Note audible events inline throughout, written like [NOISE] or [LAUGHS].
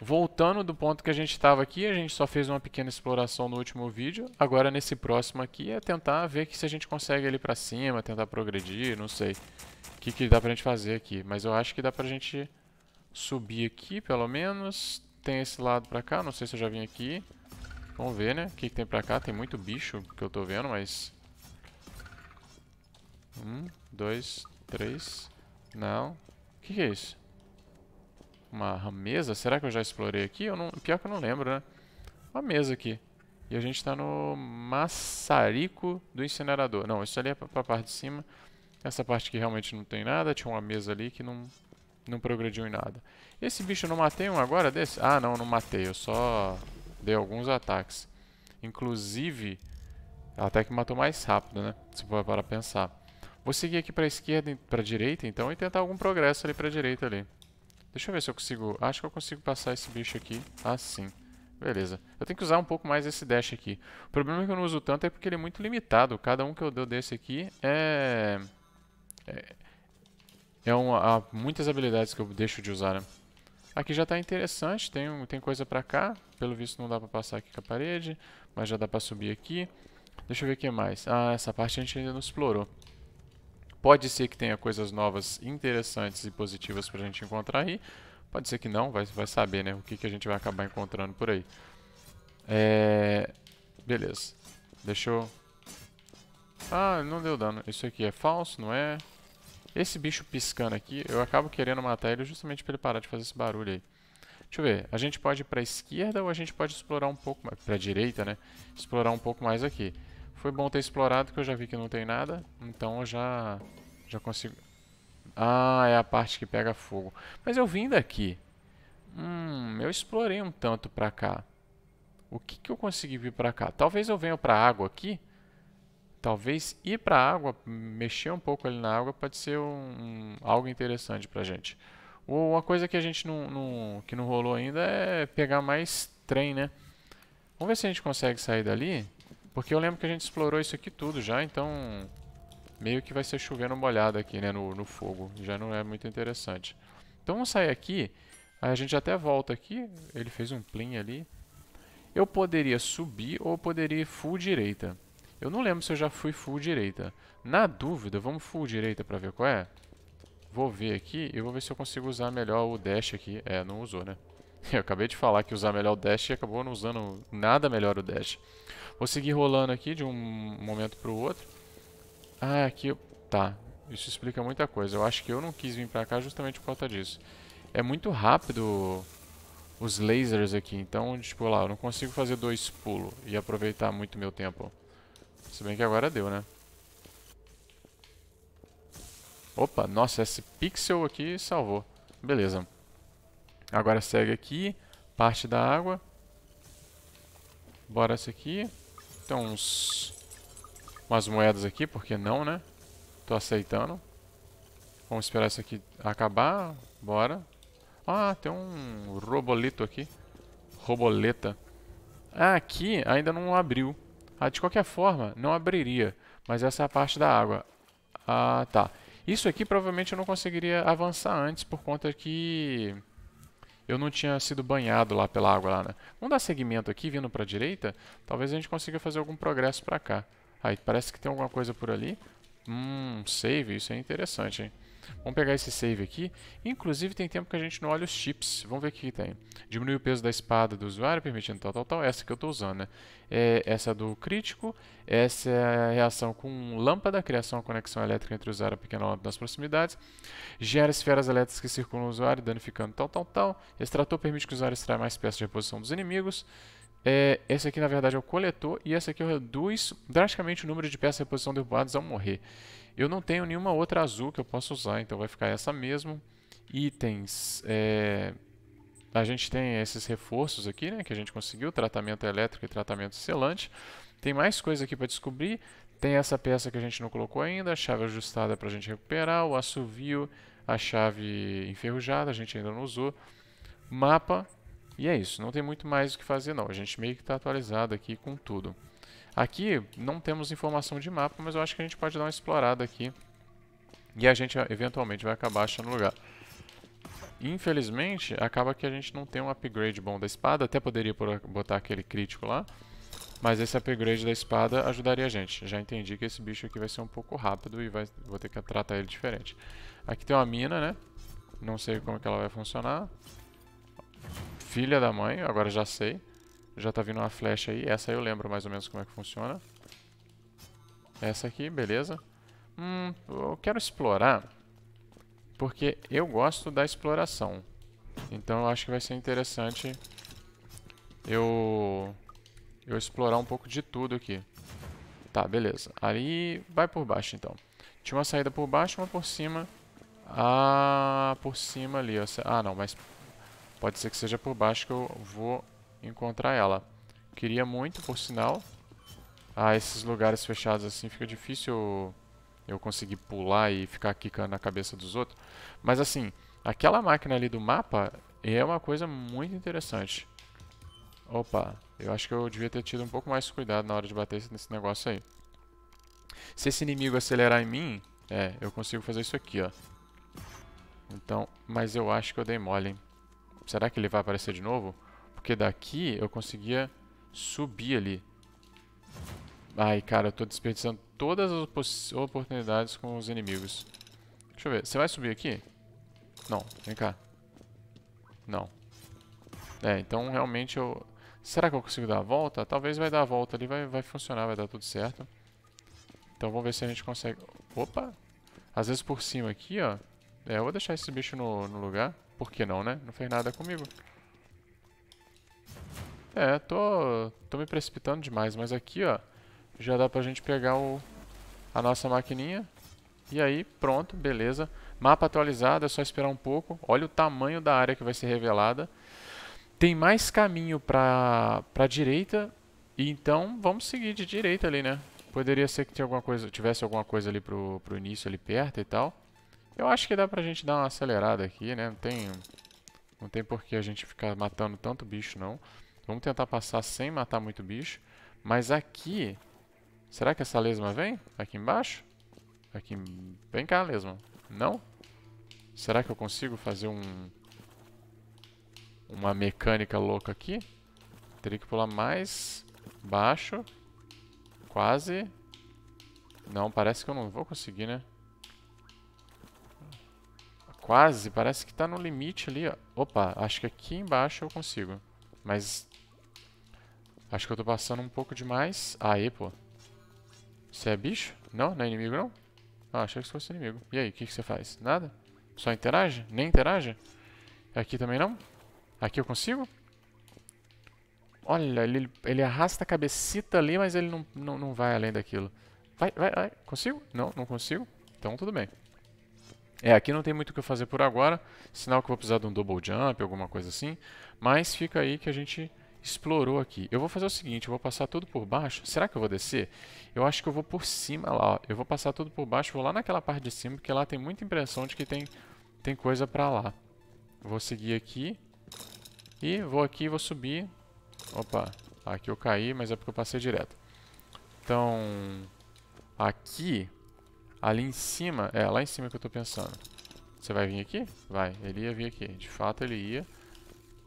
Voltando do ponto que a gente estava aqui, a gente só fez uma pequena exploração no último vídeo. Agora nesse próximo aqui é tentar ver que se a gente consegue ali para cima, tentar progredir, não sei. O que, que dá pra gente fazer aqui. Mas eu acho que dá pra gente subir aqui, pelo menos. Tem esse lado pra cá, não sei se eu já vim aqui. Vamos ver, né? O que, que tem pra cá? Tem muito bicho que eu tô vendo, mas... Um, dois, três... Não. O que, que é isso? uma mesa. Será que eu já explorei aqui? Eu não, pior que eu não lembro, né? Uma mesa aqui. E a gente está no maçarico do incinerador. Não, isso ali é para parte de cima. Essa parte aqui realmente não tem nada. Tinha uma mesa ali que não, não progrediu em nada. Esse bicho eu não matei um agora desse? Ah, não, não matei. Eu só dei alguns ataques. Inclusive, até que matou mais rápido, né? Se for para pensar. Vou seguir aqui para esquerda, para direita, então, e tentar algum progresso ali para direita ali. Deixa eu ver se eu consigo... Acho que eu consigo passar esse bicho aqui assim. Beleza. Eu tenho que usar um pouco mais esse dash aqui. O problema é que eu não uso tanto é porque ele é muito limitado. Cada um que eu dou desse aqui é... É, é uma... Há muitas habilidades que eu deixo de usar, né? Aqui já está interessante, tem, um, tem coisa para cá. Pelo visto não dá para passar aqui com a parede, mas já dá para subir aqui. Deixa eu ver o que mais. Ah, essa parte a gente ainda não explorou. Pode ser que tenha coisas novas, interessantes e positivas para a gente encontrar aí. Pode ser que não, vai, vai saber, né? O que, que a gente vai acabar encontrando por aí. É... Beleza. Deixa eu... Ah, não deu dano. Isso aqui é falso, não é? Esse bicho piscando aqui, eu acabo querendo matar ele justamente para ele parar de fazer esse barulho aí. Deixa eu ver, a gente pode ir para a esquerda ou a gente pode explorar um pouco mais... Para a direita, né? Explorar um pouco mais aqui. Foi bom ter explorado, que eu já vi que não tem nada. Então eu já, já consigo... Ah, é a parte que pega fogo. Mas eu vim daqui. Hum, eu explorei um tanto pra cá. O que, que eu consegui vir pra cá? Talvez eu venha pra água aqui. Talvez ir pra água, mexer um pouco ali na água, pode ser um, algo interessante pra gente. Ou uma coisa que a gente não, não, que não rolou ainda é pegar mais trem, né? Vamos ver se a gente consegue sair dali. Porque eu lembro que a gente explorou isso aqui tudo já, então... Meio que vai ser chovendo molhado aqui, né, no, no fogo. Já não é muito interessante. Então vamos sair aqui. Aí a gente até volta aqui. Ele fez um plim ali. Eu poderia subir ou poderia ir full direita. Eu não lembro se eu já fui full direita. Na dúvida, vamos full direita pra ver qual é? Vou ver aqui e vou ver se eu consigo usar melhor o dash aqui. É, não usou, né? [LAUGHS] Eu acabei de falar que usar melhor o dash e acabou não usando nada melhor o dash. Vou seguir rolando aqui de um momento para o outro. Ah, aqui... Tá, isso explica muita coisa. Eu acho que eu não quis vir pra cá justamente por conta disso. É muito rápido os lasers aqui, então, tipo, lá, eu não consigo fazer dois pulos e aproveitar muito meu tempo. Se bem que agora deu, né? Opa, nossa, esse pixel aqui salvou. Beleza. Agora segue aqui, parte da água. Bora essa aqui. Tem uns... Umas moedas aqui, porque não, né? Tô aceitando. Vamos esperar isso aqui acabar. Bora. Ah, tem um roboleto aqui. Roboleta. Ah, aqui ainda não abriu. Ah, de qualquer forma, não abriria. Mas essa é a parte da água. Ah, tá. Isso aqui provavelmente eu não conseguiria avançar antes por conta que eu não tinha sido banhado lá pela água lá, né? Vamos dar segmento aqui, vindo para a direita. Talvez a gente consiga fazer algum progresso para cá. Aí, parece que tem alguma coisa por ali. Hum, save, isso é interessante, hein? Vamos pegar esse save aqui. Inclusive, tem tempo que a gente não olha os chips. Vamos ver o que tem. Diminui o peso da espada do usuário, permitindo tal, tal, tal. Essa que eu estou usando, né? É essa do crítico. Essa é a reação com lâmpada, criação de conexão elétrica entre o usuário e a pequena lâmpada nas proximidades. Gera esferas elétricas que circulam o usuário, danificando tal, tal, tal. Extrator permite que o usuário extraia mais peças de reposição dos inimigos. É, esse aqui, na verdade, é o coletor e esse aqui reduz drasticamente o número de peças de reposição derrubadas ao morrer. Eu não tenho nenhuma outra azul que eu possa usar, então vai ficar essa mesmo. Itens. É... A gente tem esses reforços aqui, né, que a gente conseguiu, tratamento elétrico e tratamento selante. Tem mais coisa aqui para descobrir. Tem essa peça que a gente não colocou ainda, a chave ajustada para a gente recuperar, o assovio, a chave enferrujada, a gente ainda não usou. Mapa, e é isso, não tem muito mais o que fazer não. A gente meio que está atualizado aqui com tudo. Aqui não temos informação de mapa, mas eu acho que a gente pode dar uma explorada aqui. E a gente eventualmente vai acabar achando lugar. Infelizmente, acaba que a gente não tem um upgrade bom da espada. Até poderia botar aquele crítico lá. Mas esse upgrade da espada ajudaria a gente. Já entendi que esse bicho aqui vai ser um pouco rápido e vai, vou ter que tratar ele diferente. Aqui tem uma mina, né? Não sei como é que ela vai funcionar filha da mãe, agora já sei. Já tá vindo uma flecha aí. Essa eu lembro mais ou menos como é que funciona. Essa aqui, beleza. Hum, eu quero explorar. Porque eu gosto da exploração. Então eu acho que vai ser interessante eu, eu explorar um pouco de tudo aqui. Tá, beleza. Aí vai por baixo então. Tinha uma saída por baixo, uma por cima. Ah, por cima ali. Ah, não, mas Pode ser que seja por baixo que eu vou encontrar ela. Queria muito, por sinal. Ah, esses lugares fechados assim fica difícil eu conseguir pular e ficar quicando na cabeça dos outros. Mas assim, aquela máquina ali do mapa é uma coisa muito interessante. Opa, eu acho que eu devia ter tido um pouco mais cuidado na hora de bater nesse negócio aí. Se esse inimigo acelerar em mim, é, eu consigo fazer isso aqui, ó. Então, mas eu acho que eu dei mole, hein. Será que ele vai aparecer de novo? Porque daqui eu conseguia subir ali. Ai, cara, eu tô desperdiçando todas as oportunidades com os inimigos. Deixa eu ver. Você vai subir aqui? Não. Vem cá. Não. É, então realmente eu... Será que eu consigo dar a volta? Talvez vai dar a volta ali, vai, vai funcionar, vai dar tudo certo. Então vamos ver se a gente consegue... Opa! Às vezes por cima aqui, ó. É, eu vou deixar esse bicho no, no lugar. Por que não, né? Não fez nada comigo. É, tô, tô me precipitando demais, mas aqui, ó, já dá pra gente pegar o, a nossa maquininha. E aí, pronto, beleza. Mapa atualizado, é só esperar um pouco. Olha o tamanho da área que vai ser revelada. Tem mais caminho pra, pra direita, e então vamos seguir de direita ali, né? Poderia ser que tinha alguma coisa, tivesse alguma coisa ali pro, pro início, ali perto e tal. Eu acho que dá pra gente dar uma acelerada aqui, né? Não tem, não tem por que a gente ficar matando tanto bicho, não. Vamos tentar passar sem matar muito bicho. Mas aqui... Será que essa lesma vem? Aqui embaixo? Aqui... Vem cá, lesma. Não? Será que eu consigo fazer um... Uma mecânica louca aqui? Teria que pular mais baixo. Quase. Não, parece que eu não vou conseguir, né? Quase, parece que tá no limite ali, ó. Opa, acho que aqui embaixo eu consigo. Mas... Acho que eu tô passando um pouco demais. Aê, pô. Você é bicho? Não? Não é inimigo, não? Ah, achei que fosse inimigo. E aí, o que, que você faz? Nada? Só interage? Nem interage? Aqui também não? Aqui eu consigo? Olha, ele, ele arrasta a cabecita ali, mas ele não, não, não vai além daquilo. Vai, vai, vai. Consigo? Não, não consigo. Então tudo bem. É, aqui não tem muito o que eu fazer por agora, sinal que eu vou precisar de um double jump, alguma coisa assim, mas fica aí que a gente explorou aqui. Eu vou fazer o seguinte, eu vou passar tudo por baixo, será que eu vou descer? Eu acho que eu vou por cima lá, ó. eu vou passar tudo por baixo, vou lá naquela parte de cima, porque lá tem muita impressão de que tem, tem coisa pra lá. Vou seguir aqui, e vou aqui e vou subir, opa, aqui eu caí, mas é porque eu passei direto. Então, aqui Ali em cima, é lá em cima que eu tô pensando. Você vai vir aqui? Vai, ele ia vir aqui. De fato ele ia.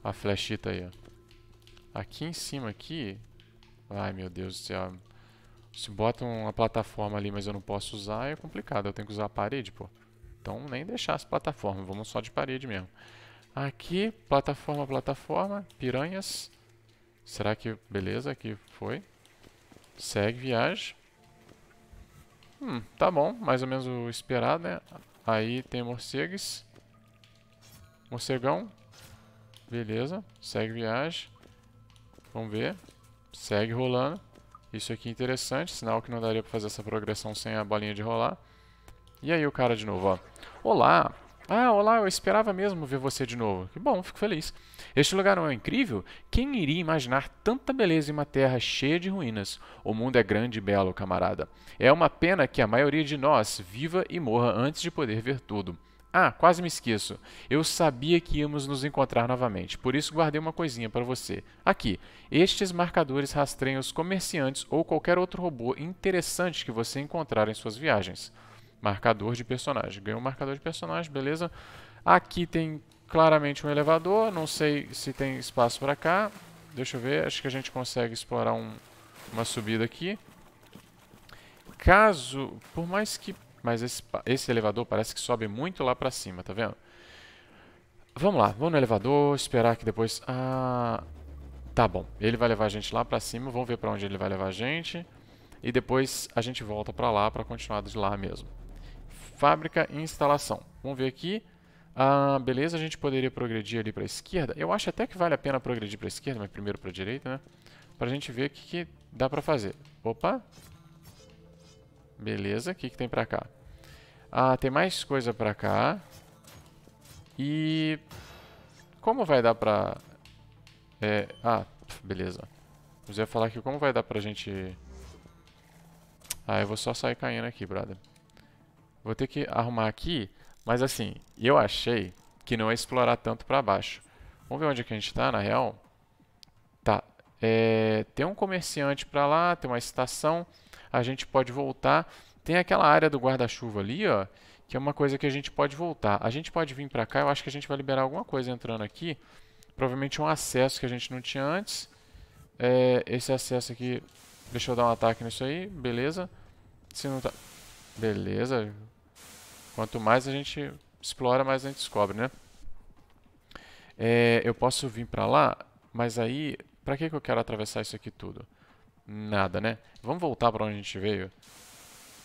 A flechita aí, ó. Aqui em cima aqui... Ai meu Deus do céu. Se bota uma plataforma ali, mas eu não posso usar, é complicado. Eu tenho que usar a parede, pô. Então nem deixar as plataformas, vamos só de parede mesmo. Aqui, plataforma, plataforma, piranhas. Será que... Beleza, aqui foi. Segue, viagem. Hum, tá bom. Mais ou menos o esperado, né? Aí tem morcegues. Morcegão. Beleza. Segue viagem. Vamos ver. Segue rolando. Isso aqui é interessante. Sinal que não daria pra fazer essa progressão sem a bolinha de rolar. E aí o cara de novo, ó. Olá! Ah, olá, eu esperava mesmo ver você de novo. Que bom, fico feliz. Este lugar não é incrível? Quem iria imaginar tanta beleza em uma terra cheia de ruínas? O mundo é grande e belo, camarada. É uma pena que a maioria de nós viva e morra antes de poder ver tudo. Ah, quase me esqueço. Eu sabia que íamos nos encontrar novamente, por isso guardei uma coisinha para você. Aqui, estes marcadores rastreiam os comerciantes ou qualquer outro robô interessante que você encontrar em suas viagens. Marcador de personagem. Ganhou um marcador de personagem, beleza. Aqui tem claramente um elevador, não sei se tem espaço para cá. Deixa eu ver, acho que a gente consegue explorar um, uma subida aqui. Caso, por mais que... Mas esse, esse elevador parece que sobe muito lá para cima, tá vendo? Vamos lá, vamos no elevador, esperar que depois... Ah, tá bom. Ele vai levar a gente lá pra cima, vamos ver pra onde ele vai levar a gente. E depois a gente volta pra lá pra continuar de lá mesmo. Fábrica e instalação. Vamos ver aqui. Ah, beleza, a gente poderia progredir ali para a esquerda. Eu acho até que vale a pena progredir para a esquerda, mas primeiro para a direita, né? Para a gente ver o que, que dá para fazer. Opa! Beleza, o que, que tem para cá? Ah, tem mais coisa para cá. E... Como vai dar para... É... Ah, beleza. Eu ia falar aqui como vai dar para a gente... Ah, eu vou só sair caindo aqui, brother. Vou ter que arrumar aqui, mas assim, eu achei que não ia explorar tanto para baixo. Vamos ver onde é que a gente está, na real. Tá, é, tem um comerciante para lá, tem uma estação, a gente pode voltar. Tem aquela área do guarda-chuva ali, ó, que é uma coisa que a gente pode voltar. A gente pode vir para cá, eu acho que a gente vai liberar alguma coisa entrando aqui. Provavelmente um acesso que a gente não tinha antes. É, esse acesso aqui, deixa eu dar um ataque nisso aí, beleza. Se não tá... Beleza. Quanto mais a gente explora, mais a gente descobre, né? É, eu posso vir pra lá, mas aí... Pra que, que eu quero atravessar isso aqui tudo? Nada, né? Vamos voltar pra onde a gente veio?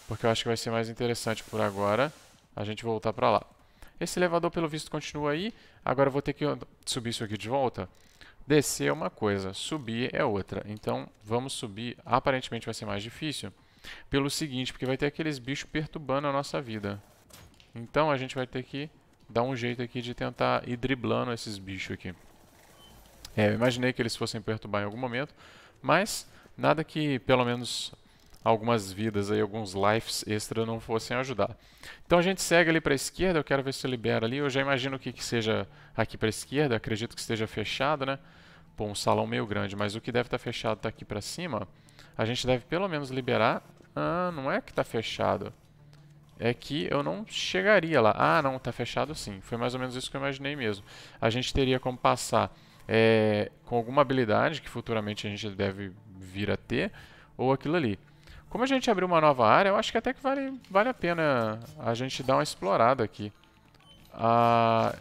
Porque eu acho que vai ser mais interessante por agora a gente voltar pra lá. Esse elevador, pelo visto, continua aí. Agora eu vou ter que subir isso aqui de volta. Descer é uma coisa, subir é outra. Então, vamos subir. Aparentemente vai ser mais difícil. Pelo seguinte, porque vai ter aqueles bichos perturbando a nossa vida. Então a gente vai ter que dar um jeito aqui de tentar ir driblando esses bichos aqui. É, eu imaginei que eles fossem perturbar em algum momento, mas nada que pelo menos algumas vidas aí, alguns lives extra não fossem ajudar. Então a gente segue ali para a esquerda, eu quero ver se libera ali, eu já imagino que, que seja aqui para a esquerda, acredito que esteja fechado, né? Pô, um salão meio grande, mas o que deve estar tá fechado está aqui para cima, a gente deve pelo menos liberar ah, não é que tá fechado. É que eu não chegaria lá. Ah, não, tá fechado sim. Foi mais ou menos isso que eu imaginei mesmo. A gente teria como passar é, com alguma habilidade que futuramente a gente deve vir a ter, ou aquilo ali. Como a gente abriu uma nova área, eu acho que até que vale, vale a pena a gente dar uma explorada aqui. Ah...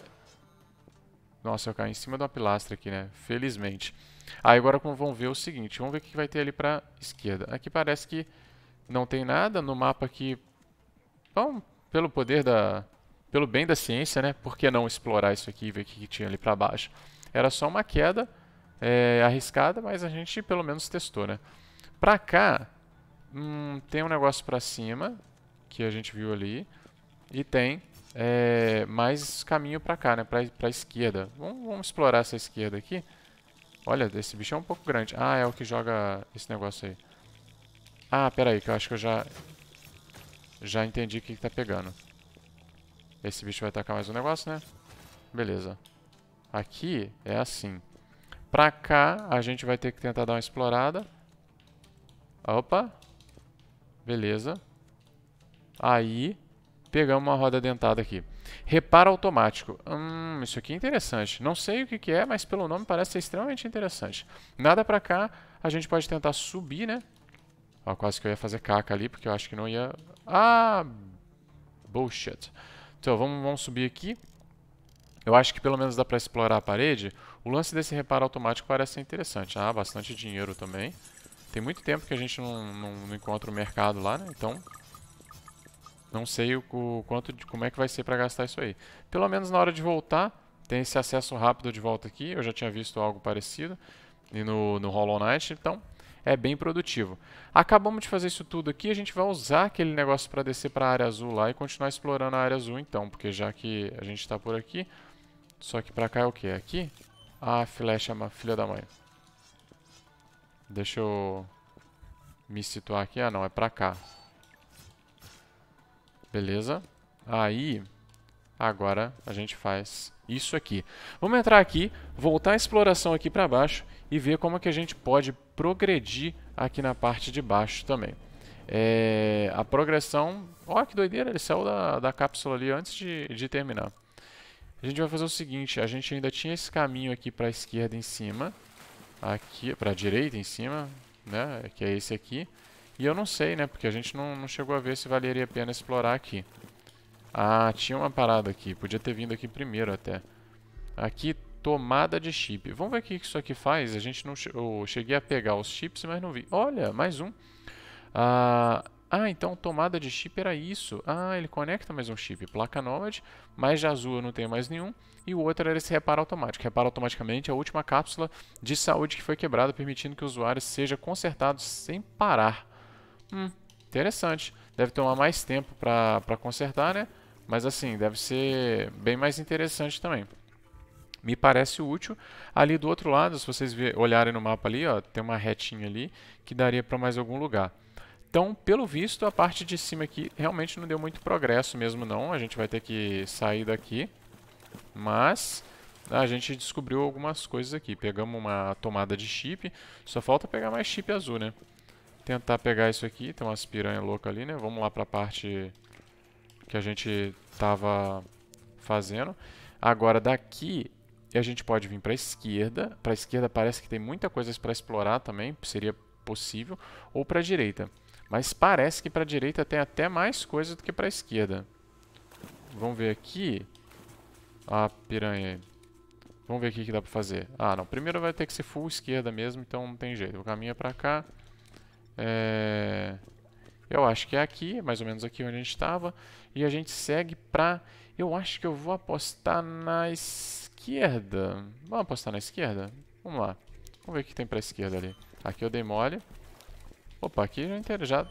Nossa, eu caí em cima de uma pilastra aqui, né? Felizmente. ah, agora vão ver o seguinte, vamos ver o que vai ter ali pra esquerda. Aqui parece que não tem nada no mapa que, bom, pelo poder da, pelo bem da ciência, né? Por que não explorar isso aqui e ver o que tinha ali para baixo? Era só uma queda é, arriscada, mas a gente pelo menos testou, né? Pra cá, hum, tem um negócio pra cima, que a gente viu ali, e tem é, mais caminho pra cá, né? Pra, pra esquerda. Vamos, vamos explorar essa esquerda aqui. Olha, esse bicho é um pouco grande. Ah, é o que joga esse negócio aí. Ah, pera aí, que eu acho que eu já... Já entendi o que, que tá pegando. Esse bicho vai atacar mais um negócio, né? Beleza. Aqui é assim. Pra cá, a gente vai ter que tentar dar uma explorada. Opa. Beleza. Aí, pegamos uma roda dentada aqui. Reparo automático. Hum, isso aqui é interessante. Não sei o que, que é, mas pelo nome parece ser extremamente interessante. Nada pra cá, a gente pode tentar subir, né? Ó, quase que eu ia fazer caca ali, porque eu acho que não ia... Ah! Bullshit. Então, vamos, vamos subir aqui. Eu acho que pelo menos dá pra explorar a parede. O lance desse reparo automático parece interessante. Ah, bastante dinheiro também. Tem muito tempo que a gente não, não, não encontra o mercado lá, né? Então, não sei o, o, quanto, como é que vai ser pra gastar isso aí. Pelo menos na hora de voltar, tem esse acesso rápido de volta aqui. Eu já tinha visto algo parecido e no, no Hollow Knight. Então, é bem produtivo. Acabamos de fazer isso tudo aqui, a gente vai usar aquele negócio para descer para a área azul lá e continuar explorando a área azul então, porque já que a gente está por aqui, só que para cá é o que? aqui? Ah, flecha, filha da mãe. Deixa eu me situar aqui. Ah, não, é para cá. Beleza. Aí, agora a gente faz isso aqui. Vamos entrar aqui, voltar a exploração aqui para baixo e ver como é que a gente pode progredir aqui na parte de baixo também. É, a progressão... Olha que doideira, ele saiu da, da cápsula ali antes de, de terminar. A gente vai fazer o seguinte, a gente ainda tinha esse caminho aqui para a esquerda em cima, aqui para a direita em cima, né, que é esse aqui. E eu não sei, né, porque a gente não, não chegou a ver se valeria a pena explorar aqui. Ah, tinha uma parada aqui, podia ter vindo aqui primeiro até. Aqui Tomada de chip. Vamos ver o que isso aqui faz. A gente não che eu cheguei a pegar os chips, mas não vi. Olha, mais um. Ah, ah, então tomada de chip era isso. Ah, ele conecta mais um chip. Placa Nomad, mais de azul eu não tenho mais nenhum. E o outro era esse reparo automático. Repara automaticamente é a última cápsula de saúde que foi quebrada, permitindo que o usuário seja consertado sem parar. Hum, interessante. Deve tomar mais tempo para consertar, né? Mas assim, deve ser bem mais interessante também me parece útil. Ali do outro lado, se vocês olharem no mapa ali, ó, tem uma retinha ali que daria para mais algum lugar. Então, pelo visto, a parte de cima aqui realmente não deu muito progresso mesmo não. A gente vai ter que sair daqui. Mas a gente descobriu algumas coisas aqui. Pegamos uma tomada de chip. Só falta pegar mais chip azul, né? Tentar pegar isso aqui. Tem umas piranha louca ali, né? Vamos lá para a parte que a gente estava fazendo. Agora daqui e a gente pode vir para a esquerda. Para a esquerda parece que tem muita coisa para explorar também, seria possível. Ou para a direita. Mas parece que para a direita tem até mais coisa do que para a esquerda. Vamos ver aqui. Ah, piranha. Vamos ver o que dá para fazer. Ah, não. Primeiro vai ter que ser full esquerda mesmo, então não tem jeito. O caminho é para cá. É... Eu acho que é aqui, mais ou menos aqui onde a gente estava. E a gente segue para. Eu acho que eu vou apostar na esquerda esquerda. Vamos apostar na esquerda? Vamos lá. Vamos ver o que tem pra esquerda ali. Aqui eu dei mole. Opa, aqui já... É já...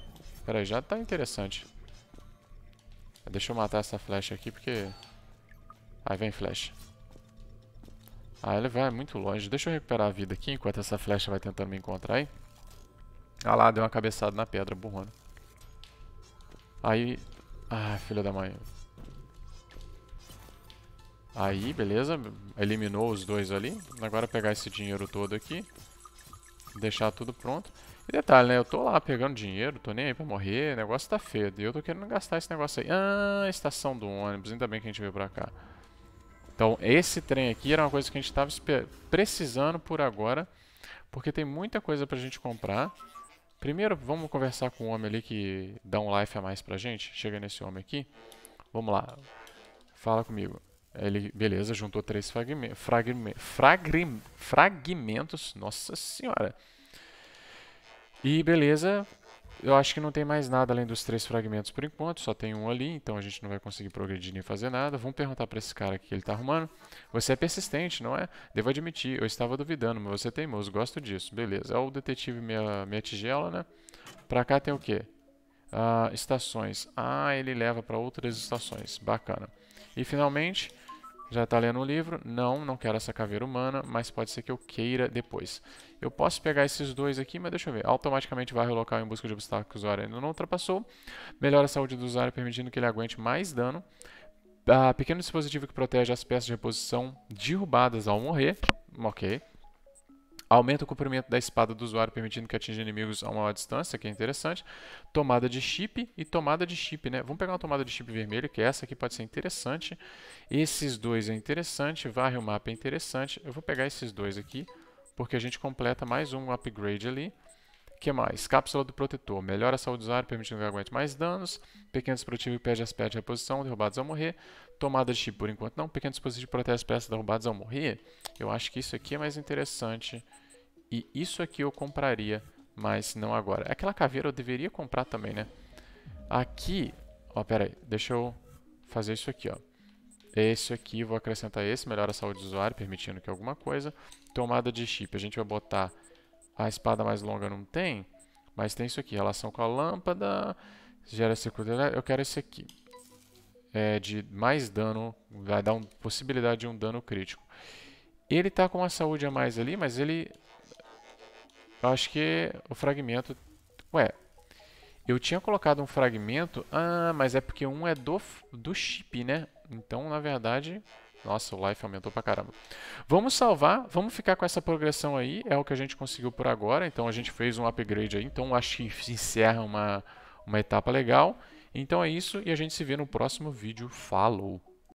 Peraí, já tá interessante. Deixa eu matar essa flecha aqui, porque... Aí vem flecha. Ah, ele vai muito longe. Deixa eu recuperar a vida aqui, enquanto essa flecha vai tentando me encontrar aí. Ah lá, deu uma cabeçada na pedra, burrona. Aí... Ah, filha da mãe. Aí, beleza. Eliminou os dois ali. Agora pegar esse dinheiro todo aqui. Deixar tudo pronto. E detalhe, né? Eu tô lá pegando dinheiro, tô nem aí pra morrer. O negócio tá feio. E eu tô querendo gastar esse negócio aí. Ah, estação do ônibus. Ainda bem que a gente veio pra cá. Então, esse trem aqui era uma coisa que a gente tava precisando por agora. Porque tem muita coisa pra gente comprar. Primeiro, vamos conversar com o homem ali que dá um life a mais pra gente. Chega nesse homem aqui. Vamos lá. Fala comigo. Ele, beleza, juntou três fragmentos, fragmentos, fragmentos, nossa senhora. E beleza, eu acho que não tem mais nada além dos três fragmentos por enquanto, só tem um ali, então a gente não vai conseguir progredir nem fazer nada. Vamos perguntar para esse cara aqui que ele está arrumando. Você é persistente, não é? Devo admitir, eu estava duvidando, mas você é teimoso, gosto disso. Beleza, é o detetive minha, minha tigela, né? Pra cá tem o quê? Ah, estações. Ah, ele leva para outras estações, bacana. E finalmente já está lendo o livro? Não, não quero essa caveira humana, mas pode ser que eu queira depois. Eu posso pegar esses dois aqui, mas deixa eu ver. Automaticamente vai relocar em busca de obstáculos que o usuário ainda não ultrapassou. Melhora a saúde do usuário, permitindo que ele aguente mais dano. Ah, pequeno dispositivo que protege as peças de reposição derrubadas ao morrer. Ok. Aumenta o comprimento da espada do usuário, permitindo que atinja inimigos a uma maior distância, que é interessante. Tomada de chip e tomada de chip, né? Vamos pegar uma tomada de chip vermelho, que é essa aqui pode ser interessante. Esses dois é interessante, varre o mapa é interessante. Eu vou pegar esses dois aqui, porque a gente completa mais um upgrade ali que mais? Cápsula do protetor. Melhora a saúde do usuário, permitindo que aguente mais danos. Pequeno dispositivo que perde as peças de reposição, derrubados ao morrer. Tomada de chip por enquanto não. Pequeno dispositivo que protege as peças derrubadas ao morrer. Eu acho que isso aqui é mais interessante. E isso aqui eu compraria, mas não agora. Aquela caveira eu deveria comprar também, né? Aqui... Ó, pera aí. Deixa eu fazer isso aqui, ó. Esse aqui, vou acrescentar esse. Melhora a saúde do usuário, permitindo que alguma coisa. Tomada de chip. A gente vai botar a espada mais longa não tem, mas tem isso aqui. Relação com a lâmpada, gera circularidade. Eu quero esse aqui. É de mais dano, vai dar uma possibilidade de um dano crítico. Ele está com uma saúde a mais ali, mas ele... Eu acho que o fragmento... Ué, eu tinha colocado um fragmento... Ah, mas é porque um é do, do chip, né? Então, na verdade, nossa, o life aumentou pra caramba. Vamos salvar, vamos ficar com essa progressão aí, é o que a gente conseguiu por agora. Então a gente fez um upgrade aí, então acho que [LAUGHS] encerra uma, uma etapa legal. Então é isso e a gente se vê no próximo vídeo. Falou!